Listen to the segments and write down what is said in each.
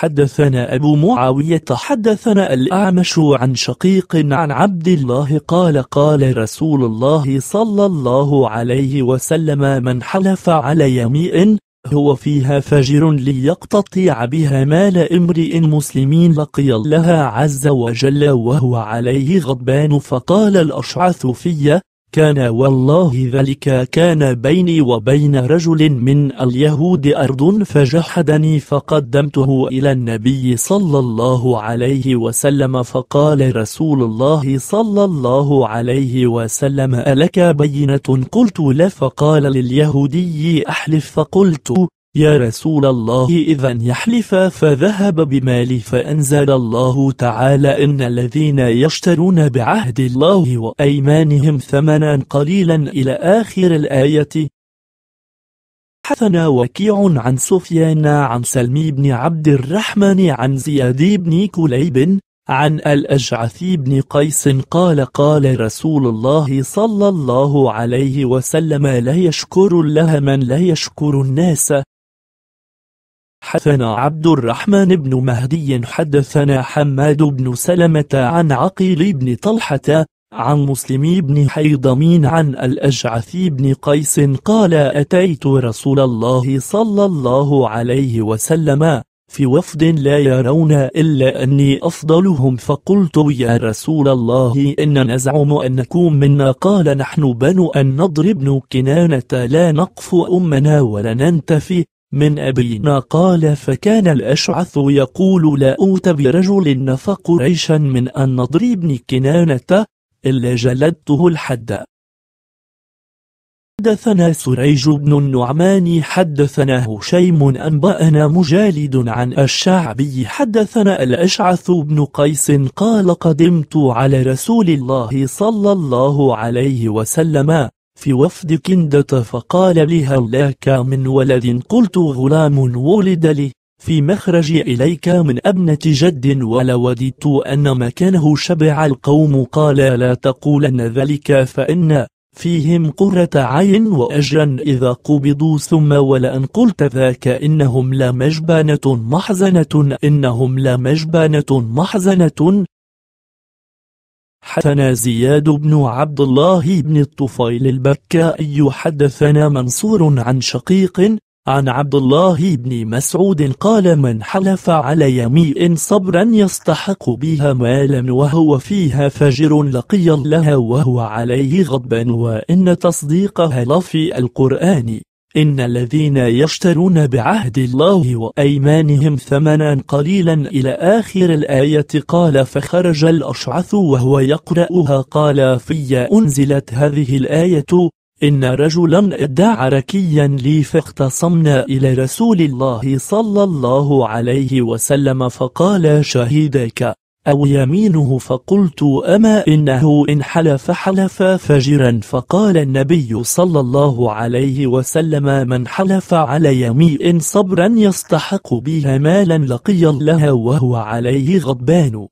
حدثنا أبو معاوية حدثنا الأعمش عن شقيق عن عبد الله قال قال رسول الله صلى الله عليه وسلم من حلف على يميء هو فيها فجر ليقتطع بها مال امرئ المسلمين لقي الله عز وجل وهو عليه غضبان فقال الأشعث فيه كان والله ذلك كان بيني وبين رجل من اليهود أرض فجحدني فقدمته إلى النبي صلى الله عليه وسلم فقال رسول الله صلى الله عليه وسلم ألك بينة قلت لا فقال لليهودي أحلف فقلت يا رسول الله إذا يحلف فذهب بمالي فأنزل الله تعالى إن الذين يشترون بعهد الله وأيمانهم ثمنا قليلا إلى آخر الآية حثنا وكيع عن سفيان عن سلمي بن عبد الرحمن عن زياد بن كليب عن الأجعث بن قيس قال قال رسول الله صلى الله عليه وسلم لا يشكر الله من لا يشكر الناس حدثنا عبد الرحمن بن مهدي حدثنا حماد بن سلمة عن عقيل بن طلحة عن مسلم بن حيضمين عن الأجعث بن قيس قال أتيت رسول الله صلى الله عليه وسلم في وفد لا يرون إلا أني أفضلهم فقلت يا رسول الله إن نزعم أنكم منا قال نحن بنو النضر بن كنانة لا نقف أمنا ولا ننتفي من أبينا قال فكان الأشعث يقول لا أوت برجل نفق ريشا من النضر بن كنانة إلا جلدته الحد حدثنا سريج بن النعمان حدثنا هشيم أنبأنا مجالد عن الشعبي حدثنا الأشعث بن قيس قال قدمت على رسول الله صلى الله عليه وسلم في وفد كندة فقال لي هل من ولد قلت غلام ولد لي في مخرج إليك من أبنة جد ولوددت أن مكانه شبع القوم قال لا تقولن ذلك فإن فيهم قرة عين وأجرا إذا قبضوا ثم ولأن قلت ذاك إنهم لا مجبانة محزنة إنهم لا مجبانة محزنة حدثنا زياد بن عبد الله بن الطفيل البكائي حدثنا منصور عن شقيق عن عبد الله بن مسعود قال من حلف على يمين صبرا يستحق بها مالا وهو فيها فجر لقي الله وهو عليه غضبا وإن تصديقها لفي القرآن إن الذين يشترون بعهد الله وأيمانهم ثمنا قليلا إلى آخر الآية قال فخرج الأشعث وهو يقرأها قال في أنزلت هذه الآية إن رجلا ادعى ركيا لي فاختصمنا إلى رسول الله صلى الله عليه وسلم فقال شهيدك أو يمينه فقلت أما إنه إن حلف حلف فجرا فقال النبي صلى الله عليه وسلم من حلف على يمين صبرا يستحق بها مالا لقي الله وهو عليه غضبان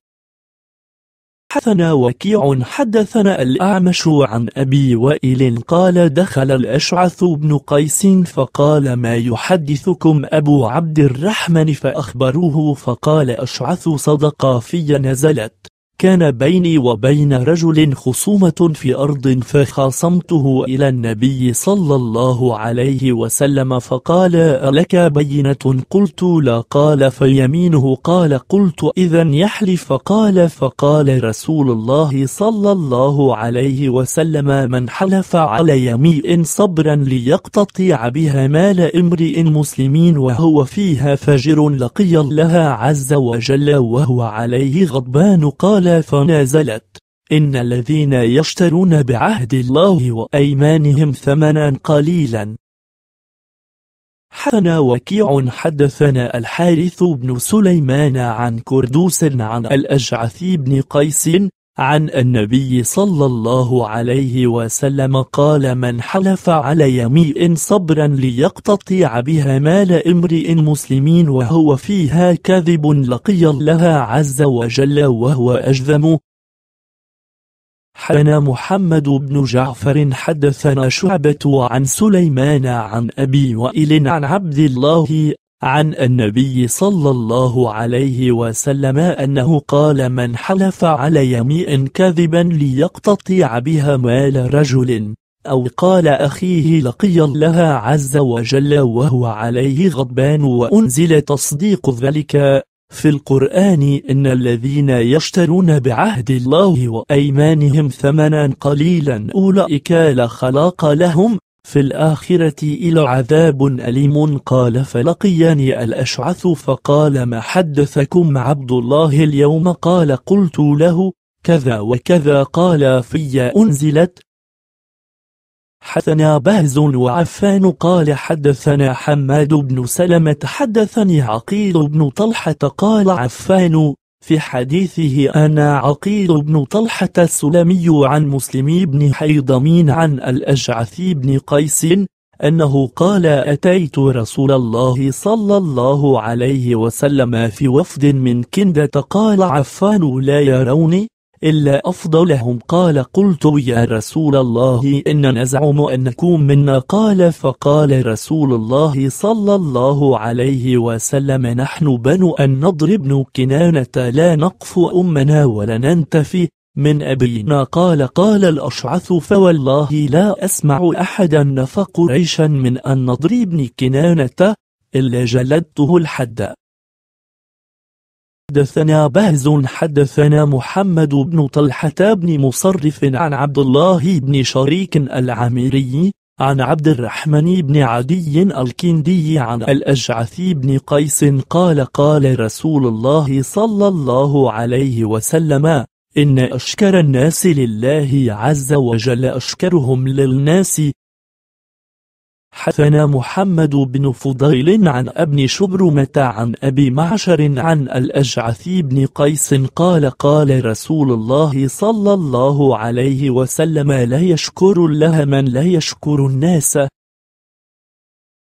حدثنا وكيع حدثنا الأعمش عن أبي وائل قال دخل الأشعث بن قيس فقال ما يحدثكم أبو عبد الرحمن فأخبروه فقال أشعث صدق في نزلت كان بيني وبين رجل خصومة في أرض فخاصمته إلى النبي صلى الله عليه وسلم فقال ألك بينة قلت لا قال فيمينه قال قلت إذا يحلف فقال فقال رسول الله صلى الله عليه وسلم من حلف على يمين صبرا ليقتطع بها مال امرئ مسلمين وهو فيها فاجر لقي الله عز وجل وهو عليه غضبان قال فنازلت إن الذين يشترون بعهد الله وأيمانهم ثمنا قليلا حسن وكيع حدثنا الحارث بن سليمان عن كردوس عن الأجعث بن قيس عن النبي صلى الله عليه وسلم قال من حلف على يمين صبرا ليقتطع بها مال امرئ مسلمين وهو فيها كذب لقي الله عز وجل وهو أجذم حدثنا محمد بن جعفر حدثنا شعبة عن سليمان عن أبي وائل عن عبد الله عن النبي صلى الله عليه وسلم أنه قال من حلف على يمين كذبا ليقتطع بها مال رجل أو قال أخيه لقي الله عز وجل وهو عليه غضبان وأنزل تصديق ذلك في القرآن إن الذين يشترون بعهد الله وأيمانهم ثمنا قليلا أولئك لا خلاق لهم في الآخرة إلى عذاب أليم قال فلقياني الأشعث فقال ما حدثكم عبد الله اليوم قال قلت له كذا وكذا قال في أنزلت حدثنا بهز وعفان قال حدثنا حماد بن سلمة حدثني عقيل بن طلحة قال عفان في حديثه أنا عقيل بن طلحة السلمي عن مسلم بن حيضمين عن الأشعث بن قيس أنه قال أتيت رسول الله صلى الله عليه وسلم في وفد من كندة قال عفان لا يروني إلا أفضلهم قال قلت يا رسول الله إن نزعم أنكم منا قال فقال رسول الله صلى الله عليه وسلم نحن بنو أن نضرب كنانة لا نقف أمنا ولا ننتفي من أبينا قال قال الأشعث فوالله لا أسمع أحدا نفق ريشا من أن بن كنانة إلا جلدته الحد حدثنا بهز حدثنا محمد بن طلحة بن مصرف عن عبد الله بن شريك العميري عن عبد الرحمن بن عدي الكندي عن الأجعث بن قيس قال قال رسول الله صلى الله عليه وسلم إن أشكر الناس لله عز وجل أشكرهم للناس حدثنا محمد بن فضيل عن ابن شبرمة عن أبي معشر عن الأجعث بن قيس قال قال رسول الله صلى الله عليه وسلم لا يشكر الله من لا يشكر الناس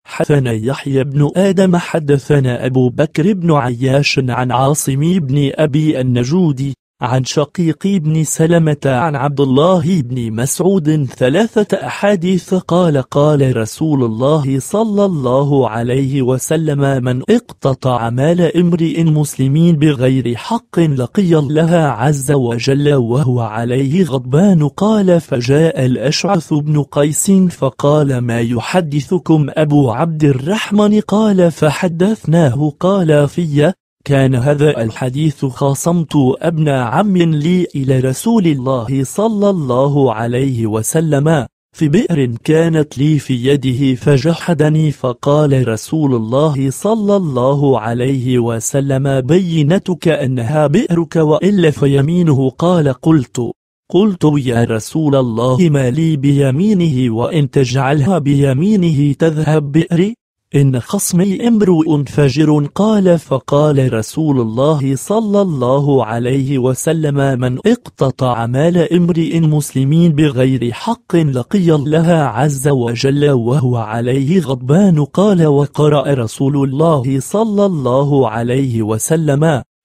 حدثنا يحيى بن آدم حدثنا أبو بكر بن عياش عن عاصم بن أبي النجودي عن شقيق بن سلمة عن عبد الله بن مسعود ثلاثة أحاديث قال قال رسول الله صلى الله عليه وسلم من اقتطع مال امرئ مسلمين بغير حق لقي الله عز وجل وهو عليه غضبان قال فجاء الأشعث بن قيس فقال ما يحدثكم أبو عبد الرحمن قال فحدثناه قال في كان هذا أيوة. الحديث خاصمت ابن عم لي إلى رسول الله صلى الله عليه وسلم في بئر كانت لي في يده فجحدني فقال رسول الله صلى الله عليه وسلم بينتك أنها بئرك وإلا فيمينه قال قلت قلت يا رسول الله ما لي بيمينه وإن تجعلها بيمينه تذهب بئري إن خصمي امرؤ فجر قال فقال رسول الله صلى الله عليه وسلم من اقتطع مال امرئ مسلمين بغير حق لقي الله عز وجل وهو عليه غضبان قال وقرأ رسول الله صلى الله عليه وسلم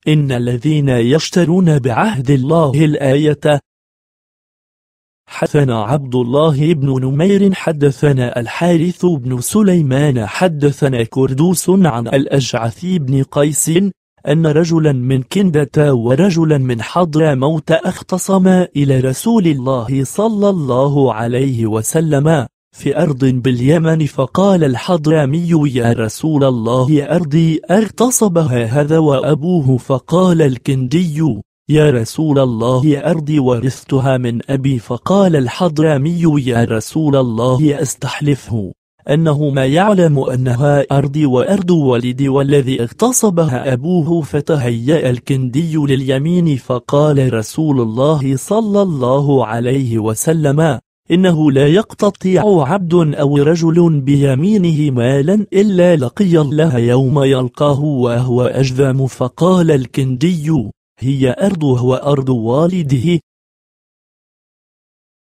إن الذين يشترون بعهد الله الآية حدثنا عبد الله بن نمير حدثنا الحارث بن سليمان حدثنا كردوس عن الأجعث بن قيس أن رجلا من كندة ورجلا من حضر موت اختصما إلى رسول الله صلى الله عليه وسلم في أرض باليمن فقال الحضرمي يا رسول الله أرضي اغتصبها هذا وأبوه فقال الكندي يا رسول الله أرضي ورثتها من أبي فقال الحضرمي يا رسول الله أستحلفه أنه ما يعلم أنها أرضي وأرض والدي والذي اغتصبها أبوه فتهيأ الكندي لليمين فقال رسول الله صلى الله عليه وسلم إنه لا يقتطيع عبد أو رجل بيمينه مالا إلا لقي الله يوم يلقاه وهو أجذم فقال الكندي هي أرضه وأرض والده